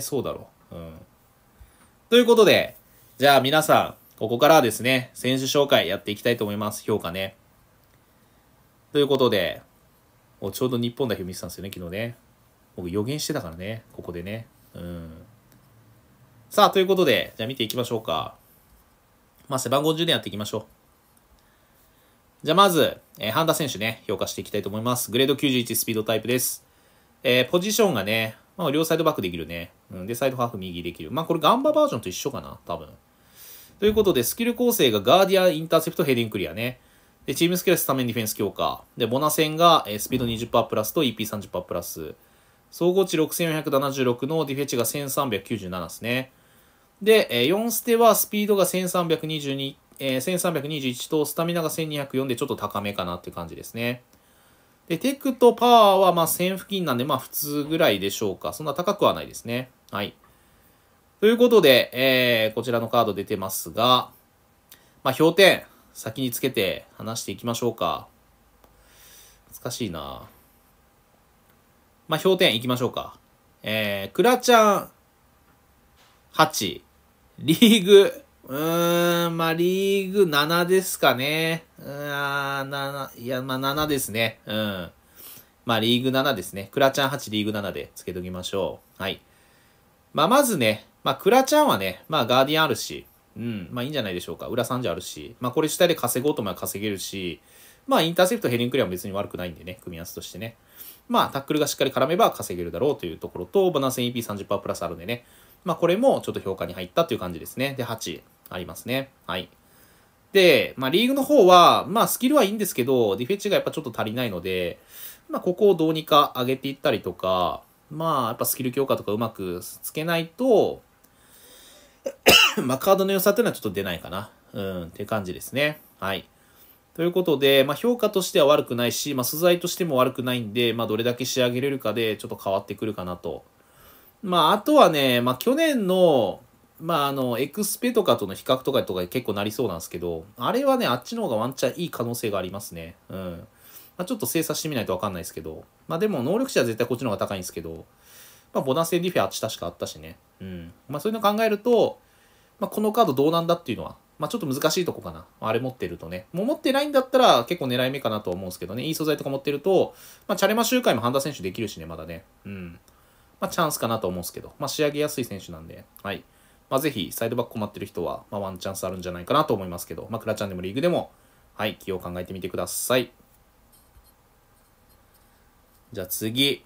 そうだろう。うん。ということで、じゃあ皆さん、ここからはですね、選手紹介やっていきたいと思います。評価ね。ということで、おちょうど日本代表見てたんですよね、昨日ね。僕予言してたからね、ここでね。うん。さあ、ということで、じゃあ見ていきましょうか。まあ、背番号10でやっていきましょう。じゃあまず、えー、半田選手ね、評価していきたいと思います。グレード91スピードタイプです。えー、ポジションがね、まあ、両サイドバックできるね。うん、で、サイドハーフ右できる。まあ、これガンババージョンと一緒かな、多分。ということで、スキル構成がガーディアン、インターセプト、ヘディングクリアね。で、チームスキルスタメンディフェンス強化。で、ボナ戦が、えー、スピード20%プラスと EP30% プラス。総合値6476のディフェチが1397ですね。で、えー、4ステはスピードが1322、えー、1321とスタミナが1204でちょっと高めかなっていう感じですね。で、テクとパワーはまあ1000付近なんで、まあ普通ぐらいでしょうか。そんな高くはないですね。はい。ということで、えー、こちらのカード出てますが、まあ評点、先につけて話していきましょうか。難しいなまあ評点いきましょうか。えー、クラちゃん8、リーグうーん、まあ、リーグ7ですかね。うーん、7、いや、まあ、7ですね。うん。まあ、リーグ7ですね。クラちゃん8、リーグ7でつけときましょう。はい。まあ、まずね、まあ、クラちゃんはね、まあ、ガーディアンあるし、うん、まあ、いいんじゃないでしょうか。裏3ゃあるし、まあ、これ主体で稼ごうとも稼げるし、まあ、インターセプトヘリングクリアも別に悪くないんでね、組み合わせとしてね。まあ、タックルがしっかり絡めば稼げるだろうというところと、バナー戦 EP30% プラスあるんでね。まあ、これもちょっと評価に入ったという感じですね。で、8。ありますね。はい。で、まあ、リーグの方は、まあ、スキルはいいんですけど、ディフェンスがやっぱちょっと足りないので、まあ、ここをどうにか上げていったりとか、まあ、やっぱスキル強化とかうまくつけないと、まあ、カードの良さっていうのはちょっと出ないかな。うん、って感じですね。はい。ということで、まあ、評価としては悪くないし、まあ、素材としても悪くないんで、まあ、どれだけ仕上げれるかで、ちょっと変わってくるかなと。まあ、あとはね、まあ、去年の、まあ、あの、エクスペとかとの比較とかとか結構なりそうなんですけど、あれはね、あっちの方がワンチャンいい可能性がありますね。うん。まあ、ちょっと精査してみないとわかんないですけど、まあでも能力値は絶対こっちの方が高いんですけど、まあボナセンディフェあっち確かあったしね。うん。まあそういうの考えると、まあこのカードどうなんだっていうのは、まあちょっと難しいとこかな。あれ持ってるとね。もう持ってないんだったら結構狙い目かなと思うんですけどね。いい素材とか持ってると、まあチャレマ周回も半田選手できるしね、まだね。うん。まあチャンスかなと思うんですけど、まあ仕上げやすい選手なんで、はい。まあ、ぜひ、サイドバック困ってる人は、まあ、ワンチャンスあるんじゃないかなと思いますけど、まあ、クラチャンでもリーグでも、はい、起用考えてみてください。じゃあ次。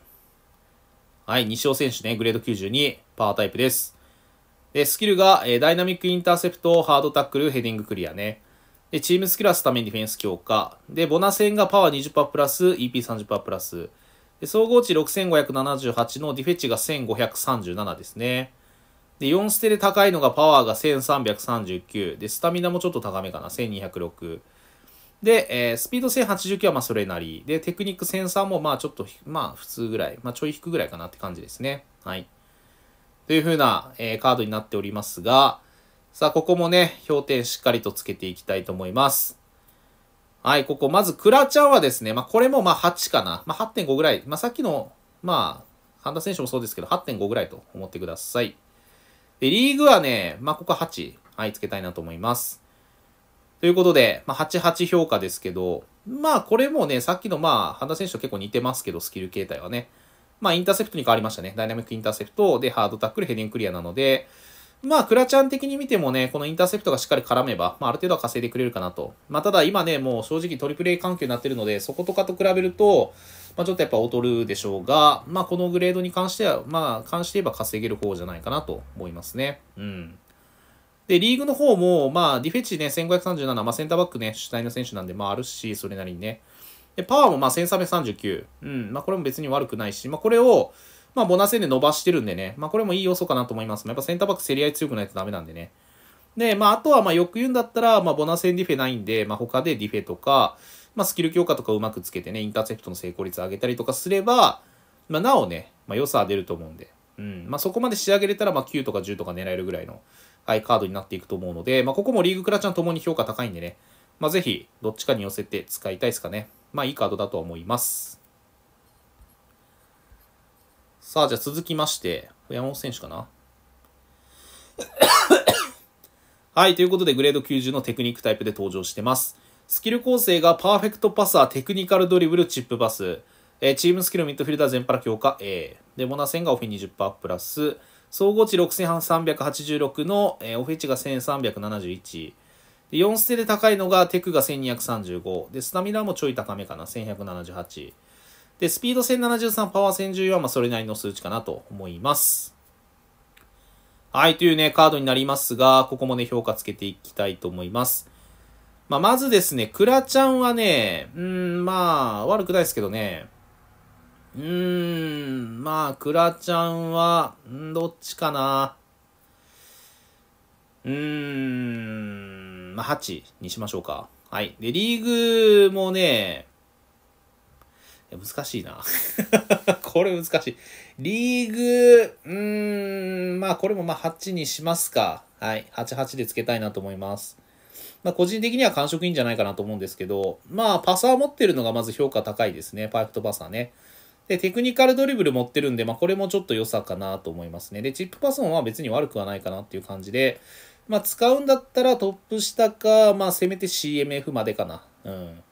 はい、西尾選手ね、グレード92、パワータイプです。で、スキルが、えー、ダイナミックインターセプト、ハードタックル、ヘディングクリアね。で、チームスキルはスタメンディフェンス強化。で、ボナ戦がパワー20%プラス、EP30% プラス。で、総合値6578のディフェッチが1537ですね。で、4ステで高いのがパワーが1339。で、スタミナもちょっと高めかな。1206。で、えー、スピード1089はまあそれなり。で、テクニック1003もまあちょっと、まあ普通ぐらい。まあちょい引くぐらいかなって感じですね。はい。というふうな、えー、カードになっておりますが、さあ、ここもね、評点しっかりとつけていきたいと思います。はい、ここ、まず、クラちゃんはですね、まあ、これもまあ8かな。まあ、8.5ぐらい。まあ、さっきの、まあ、半田選手もそうですけど、8.5ぐらいと思ってください。で、リーグはね、まあ、ここは8、はい、つけたいなと思います。ということで、まあ、88評価ですけど、まあ、これもね、さっきのまあ、半田選手と結構似てますけど、スキル形態はね。まあ、インターセプトに変わりましたね。ダイナミックインターセプトで、ハードタックル、ヘディングクリアなので、まあ、クラちゃん的に見てもね、このインターセプトがしっかり絡めば、まあ、ある程度は稼いでくれるかなと。まあ、ただ今ね、もう正直トリプル A 環境になってるので、そことかと比べると、まあ、ちょっとやっぱ劣るでしょうが、まあ、このグレードに関しては、まあ、関して言えば稼げる方じゃないかなと思いますね。うん。で、リーグの方も、まあ、ディフェチね、1537、まあ、センターバックね、主体の選手なんで、まあ、あるし、それなりにね。で、パワーもまあ、1339。うん、まあ、これも別に悪くないし、まあ、これを、まあ、ボナセで伸ばしてるんでね、まあ、これもいい要素かなと思います。やっぱセンターバック競り合い強くないとダメなんでね。で、まあ、あとは、まあ、よく言うんだったら、まあ、ボナセンディフェないんで、まあ、他でディフェとか、まあ、スキル強化とかうまくつけてね、インターセプトの成功率上げたりとかすれば、まあ、なおね、まあ、良さは出ると思うんで。うん。まあ、そこまで仕上げれたら、まあ、9とか10とか狙えるぐらいの、はい、カードになっていくと思うので、まあ、ここもリーグクラちゃんともに評価高いんでね、まあ、ぜひ、どっちかに寄せて使いたいですかね。まあ、いいカードだと思います。さあ、じゃあ続きまして、山本選手かな はい、ということでグレード90のテクニックタイプで登場してます。スキル構成がパーフェクトパサー、テクニカルドリブル、チップパス。えー、チームスキルミッドフィルダー全パラ強化 A。で、モナセンがオフィ20%プラス。総合値6386の、えー、オフェ値が1371。で、4ステで高いのがテクが1235。で、スタミナもちょい高めかな、1178。で、スピード1073、パワー1014はまあそれなりの数値かなと思います。はい、というね、カードになりますが、ここもね、評価つけていきたいと思います。まあ、まずですね、クラちゃんはね、うん、まあ、悪くないですけどね、うーん、まあ、クラちゃんは、んどっちかな。うーん、まあ、8にしましょうか。はい。で、リーグもね、難しいな。これ難しい。リーグ、うーん、まあこれもまあ8にしますか。はい。88でつけたいなと思います。まあ個人的には感触いいんじゃないかなと思うんですけど、まあパサー持ってるのがまず評価高いですね。パイフとトパサーね。で、テクニカルドリブル持ってるんで、まあこれもちょっと良さかなと思いますね。で、チップパスもは別に悪くはないかなっていう感じで、まあ使うんだったらトップ下か、まあせめて CMF までかな。うん。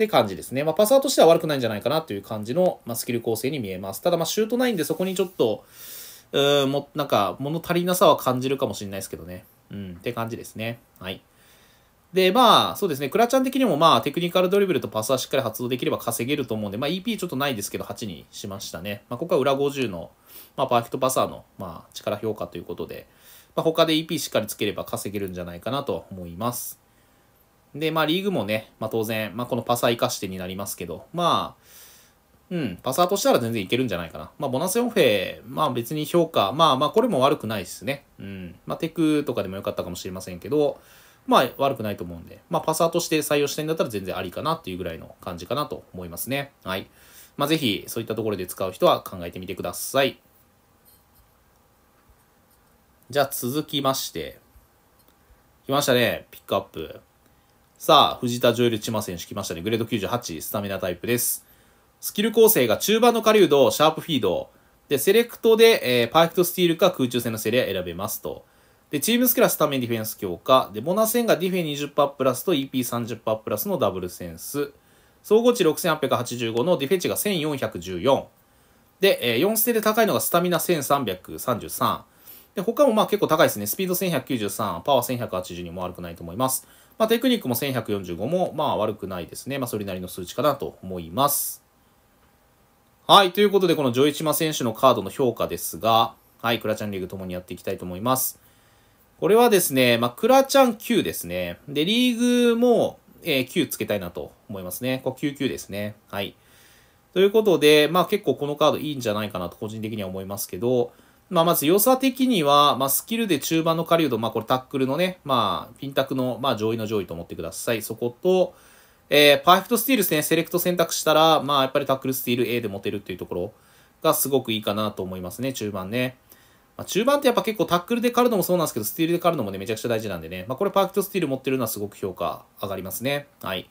って感じですね。まあ、パサーとしては悪くないんじゃないかなという感じの、まあ、スキル構成に見えます。ただ、まあ、シュートないんで、そこにちょっと、うん、も、なんか、物足りなさは感じるかもしれないですけどね。うん、って感じですね。はい。で、まあ、そうですね。クラちゃん的にも、まあ、テクニカルドリブルとパスはしっかり発動できれば稼げると思うんで、まあ、EP ちょっとないですけど、8にしましたね。まあ、ここは裏50の、まあ、パーフェクトパサーの、まあ、力評価ということで、まあ、他で EP しっかりつければ稼げるんじゃないかなと思います。で、まあリーグもね、まあ当然、まあこのパサー生かしてになりますけど、まあ、うん、パサーとしたら全然いけるんじゃないかな。まあボナスオフェ、まあ別に評価、まあまあこれも悪くないですね。うん、まあテクとかでもよかったかもしれませんけど、まあ悪くないと思うんで、まあパサーとして採用してんだったら全然ありかなっていうぐらいの感じかなと思いますね。はい。まあぜひそういったところで使う人は考えてみてください。じゃあ続きまして、来ましたね、ピックアップ。さあ、藤田ジョエル・チマ選手来ましたね。グレード98、スタミナタイプです。スキル構成が中盤の狩人、シャープフィード。で、セレクトで、えー、パーフェクトスティールか空中戦のセリア選べますと。で、チームスキルはスタメンディフェンス強化。で、ボナ戦がディフェン20%プラスと EP30% プラスのダブルセンス。総合値6885のディフェンチが1414。で、えー、4ステで高いのがスタミナ1333。で、他もまあ結構高いですね。スピード1193、パワー1182も悪くないと思います。まあ、テクニックも1145も、まあ、悪くないですね。まあ、それなりの数値かなと思います。はい、ということで、このジョイチマ選手のカードの評価ですが、はい、クラチャンリーグともにやっていきたいと思います。これはですね、まあ、クラチャン9ですね。で、リーグも、えー、9つけたいなと思いますね。これ99ですね。はい。ということで、まあ結構このカードいいんじゃないかなと個人的には思いますけど、まあ、まず良さ的には、まあ、スキルで中盤の狩人、まあ、これタックルのね、まあ、ピンタクの、まあ、上位の上位と思ってください。そこと、えー、パーフェクトスティールですね、セレクト選択したら、まあ、やっぱりタックルスティール A で持てるっていうところがすごくいいかなと思いますね、中盤ね。まあ、中盤ってやっぱ結構タックルで狩るのもそうなんですけど、スティールで狩るのもね、めちゃくちゃ大事なんでね、まあ、これパーフェクトスティール持ってるのはすごく評価上がりますね。はい。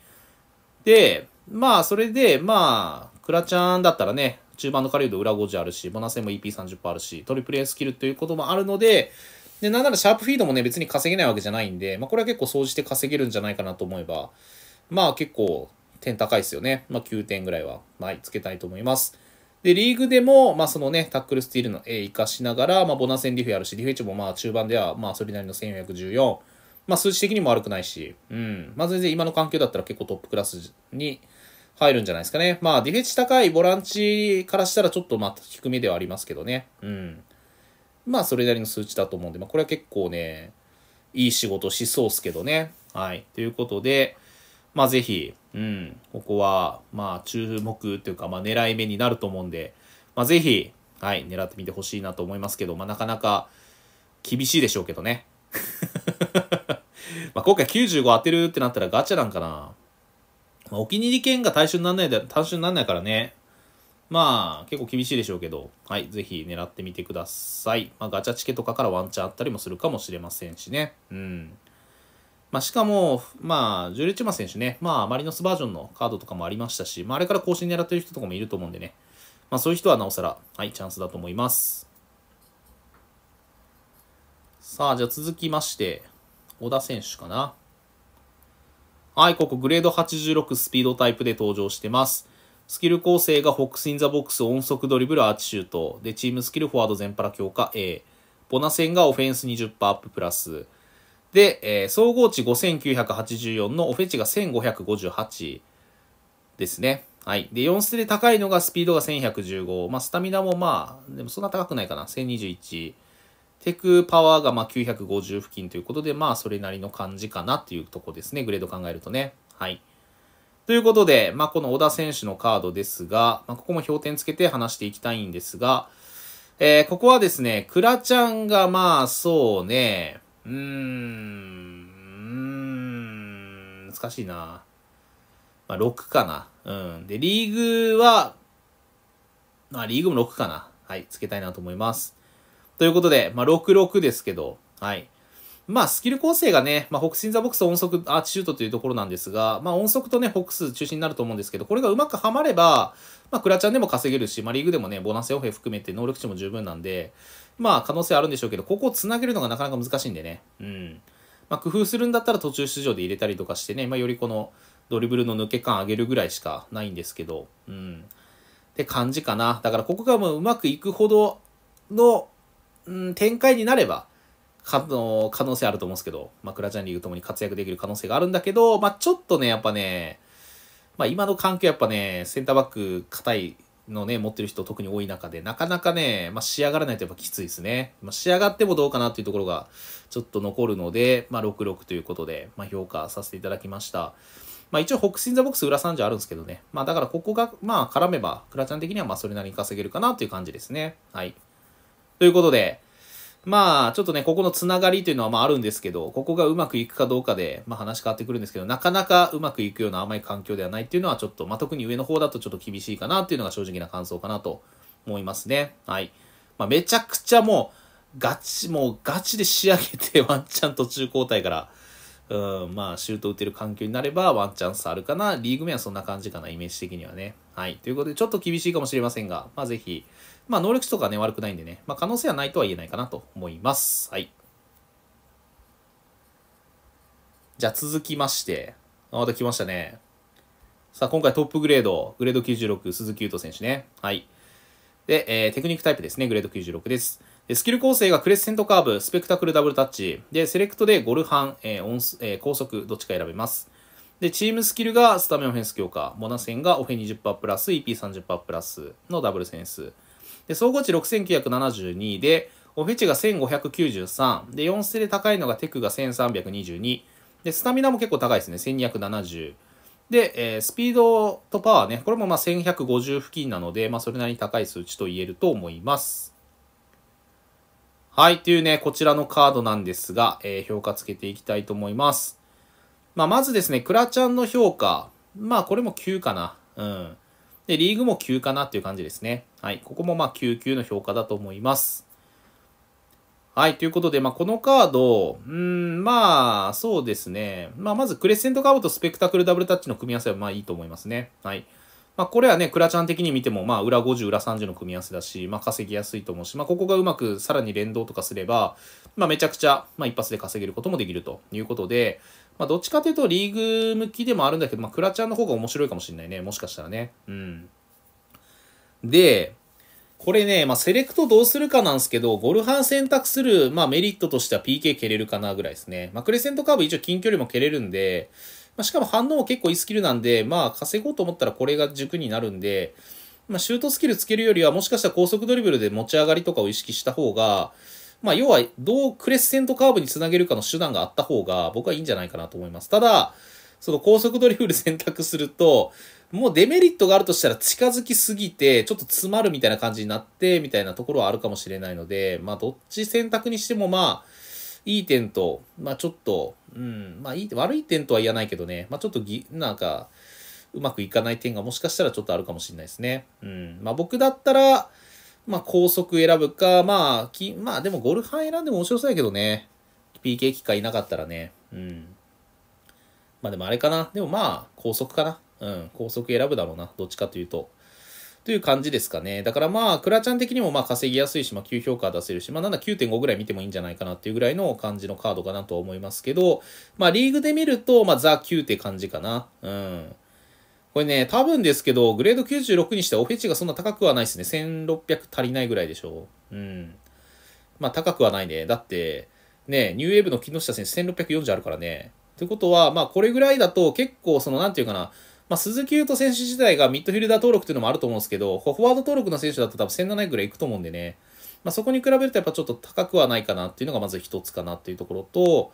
で、まあ、それで、まあ、クラちゃんだったらね、中盤の狩人裏50あるし、ボナセも EP30% あるし、トリプル A スキルということもあるので、で、なんならシャープフィードもね、別に稼げないわけじゃないんで、まあこれは結構総じて稼げるんじゃないかなと思えば、まあ結構点高いですよね。まあ9点ぐらいは、はい、つけたいと思います。で、リーグでも、まあそのね、タックルスティールの A 活かしながら、まあボナセンリフやるし、リフェチもまあ中盤では、まあそれなりの1414、まあ数値的にも悪くないし、うん。まあ全然今の環境だったら結構トップクラスに、入るんじゃないですかね。まあ、ディフェンス高いボランチからしたらちょっとまあ低めではありますけどね。うん。まあ、それなりの数値だと思うんで、まあ、これは結構ね、いい仕事しそうっすけどね。はい。ということで、まあ、ぜひ、うん、ここは、まあ、注目というか、まあ、狙い目になると思うんで、まあ、ぜひ、はい、狙ってみてほしいなと思いますけど、まあ、なかなか厳しいでしょうけどね。まあ、今回95当てるってなったらガチャなんかな。まあ、お気に入り券が対象にならないだ、単にならないからね。まあ、結構厳しいでしょうけど、はい、ぜひ狙ってみてください。まあ、ガチャチケとかからワンチャンあったりもするかもしれませんしね。うん。まあ、しかも、まあ、ジュリチマ選手ね、まあ、マリノスバージョンのカードとかもありましたし、まあ、あれから更新狙ってる人とかもいると思うんでね。まあ、そういう人はなおさら、はい、チャンスだと思います。さあ、じゃあ続きまして、小田選手かな。はい、ここグレード86スピードタイプで登場してます。スキル構成がホックス・イン・ザ・ボックス、音速ドリブル、アーチシュート。で、チームスキル、フォワード全パラ強化 A。ボナセンがオフェンス20%アッププラス。で、えー、総合値5984のオフェチが1558ですね。はい。で、4ステで高いのがスピードが1115。まあ、スタミナもまあ、でもそんな高くないかな。1021。テクパワーがま950付近ということで、まあそれなりの感じかなっていうとこですね。グレード考えるとね。はい。ということで、まあこの小田選手のカードですが、まあ、ここも評点つけて話していきたいんですが、えー、ここはですね、クラちゃんがまあそうね、うーん、難しいな。まあ6かな。うん。で、リーグは、まあリーグも6かな。はい、つけたいなと思います。ということで、まあ、66ですけど、はい。まあ、スキル構成がね、まあ、北進ザボックス、音速、アーチシュートというところなんですが、まあ、音速とね、北ックス中心になると思うんですけど、これがうまくはまれば、まあ、クラちゃんでも稼げるし、まあ、リーグでもね、ボナスフェ含めて能力値も十分なんで、まあ、可能性あるんでしょうけど、ここを繋げるのがなかなか難しいんでね、うん。まあ、工夫するんだったら途中出場で入れたりとかしてね、まあ、よりこの、ドリブルの抜け感上げるぐらいしかないんですけど、うん。って感じかな。だから、ここがもううまくいくほどの、うん、展開になれば、可能性あると思うんですけど、まあ、クラチャンリーグともに活躍できる可能性があるんだけど、まあ、ちょっとね、やっぱね、まあ、今の環境やっぱね、センターバック硬いのね、持ってる人特に多い中で、なかなかね、まあ、仕上がらないとやっぱきついですね。まあ、仕上がってもどうかなっていうところがちょっと残るので、まあ、66ということで、まあ、評価させていただきました。まあ、一応、北新座ボックス裏30あるんですけどね。まあ、だからここが、まあ、絡めば、クラちゃん的にはまあ、それなりに稼げるかなという感じですね。はい。ということで、まあ、ちょっとね、ここのつながりというのはまああるんですけど、ここがうまくいくかどうかで、まあ話変わってくるんですけど、なかなかうまくいくような甘い環境ではないっていうのはちょっと、まあ特に上の方だとちょっと厳しいかなっていうのが正直な感想かなと思いますね。はい。まあめちゃくちゃもう、ガチ、もうガチで仕上げて ワンチャン途中交代から、うん、まあシュート打てる環境になればワンチャンスあるかな。リーグ面はそんな感じかな、イメージ的にはね。はい。ということで、ちょっと厳しいかもしれませんが、まあぜひ、まあ能力値とかね、悪くないんでね、まあ可能性はないとは言えないかなと思います。はい。じゃあ続きまして、また来ましたね。さあ今回トップグレード、グレード96、鈴木優斗選手ね。はい。で、えー、テクニックタイプですね、グレード96です。スキル構成がクレッセントカーブ、スペクタクルダブルタッチ。で、セレクトでゴルハン、えー音えー、高速、どっちか選べます。で、チームスキルがスタメンオフェンス強化。モナセンがオフェン20%プラス、EP30% プラスのダブルセンス。で、総合値6972で、オフェチが1593。で、4テで高いのがテクが1322。で、スタミナも結構高いですね。1270。で、えー、スピードとパワーね、これもまあ1150付近なので、まあそれなりに高い数値と言えると思います。はい、というね、こちらのカードなんですが、えー、評価つけていきたいと思います。まあまずですね、クラちゃんの評価。まあこれも9かな。うん。で、リーグも9かなっていう感じですね。はい。ここもまあ9級の評価だと思います。はい。ということで、まあ、このカード、うん、まあ、そうですね。まあ、まず、クレッセントカードとスペクタクルダブルタッチの組み合わせは、まあ、いいと思いますね。はい。まあ、これはね、クラちゃん的に見ても、まあ、裏50、裏30の組み合わせだし、まあ、稼ぎやすいと思うし、まあ、ここがうまくさらに連動とかすれば、まあ、めちゃくちゃ、まあ、一発で稼げることもできるということで、まあ、どっちかというとリーグ向きでもあるんだけど、まあ、クラちゃんの方が面白いかもしれないね。もしかしたらね。うん。で、これね、まあ、セレクトどうするかなんですけど、ゴルハン選択する、まあ、メリットとしては PK 蹴れるかなぐらいですね。まあ、クレセントカーブ一応近距離も蹴れるんで、まあ、しかも反応も結構いいスキルなんで、まあ、稼ごうと思ったらこれが軸になるんで、まあ、シュートスキルつけるよりは、もしかしたら高速ドリブルで持ち上がりとかを意識した方が、まあ、要は、どうクレッセントカーブにつなげるかの手段があった方が、僕はいいんじゃないかなと思います。ただ、その高速ドリフル選択すると、もうデメリットがあるとしたら近づきすぎて、ちょっと詰まるみたいな感じになって、みたいなところはあるかもしれないので、まあ、どっち選択にしても、まあ、いい点と、まあ、ちょっと、うん、まあ、いい、悪い点とは言わないけどね、まあ、ちょっとぎ、なんか、うまくいかない点がもしかしたらちょっとあるかもしれないですね。うん。まあ、僕だったら、まあ、高速選ぶか、まあ、き、まあ、でもゴルァン選んでも面白そうやけどね。PK 機会いなかったらね。うん。まあでもあれかな。でもまあ、高速かな。うん、高速選ぶだろうな。どっちかというと。という感じですかね。だからまあ、クラちゃん的にもまあ稼ぎやすいし、まあ9評価出せるし、まあなんだ9.5ぐらい見てもいいんじゃないかなっていうぐらいの感じのカードかなと思いますけど、まあリーグで見ると、まあザ9って感じかな。うん。これね、多分ですけど、グレード96にしてはオフェチがそんな高くはないですね。1600足りないぐらいでしょう。うん。まあ高くはないね。だって、ね、ニューウェーブの木下選手1640あるからね。ということは、まあこれぐらいだと結構その、なんていうかな、まあ鈴木優斗選手自体がミッドフィルダー登録っていうのもあると思うんですけど、フォワード登録の選手だと多分1700ぐらいいくと思うんでね。まあそこに比べるとやっぱちょっと高くはないかなっていうのがまず一つかなっていうところと、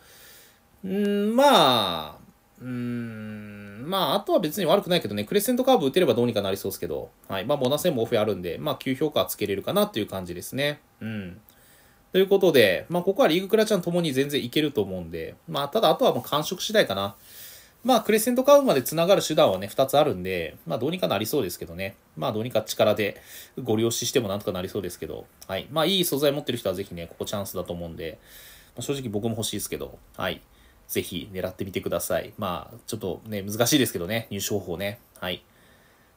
んまあ、うーん、まあ、あとは別に悪くないけどね、クレセントカーブ打てればどうにかなりそうですけど、はい。まあ、ボーナスンもオフやるんで、まあ、9評価はつけれるかなっていう感じですね。うん。ということで、まあ、ここはリーグクラちゃんともに全然いけると思うんで、まあ、ただ、あとはもう感触次第かな。まあ、クレセントカーブまで繋がる手段はね、2つあるんで、まあ、どうにかなりそうですけどね。まあ、どうにか力でご利用ししてもなんとかなりそうですけど、はい。まあ、いい素材持ってる人はぜひね、ここチャンスだと思うんで、まあ、正直僕も欲しいですけど、はい。ぜひ狙ってみてください。まあ、ちょっとね、難しいですけどね、入賞法ね。はい。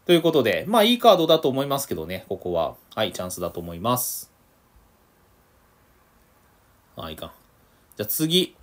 ということで、まあ、いいカードだと思いますけどね、ここは。はい、チャンスだと思います。あ、いかん。じゃあ次。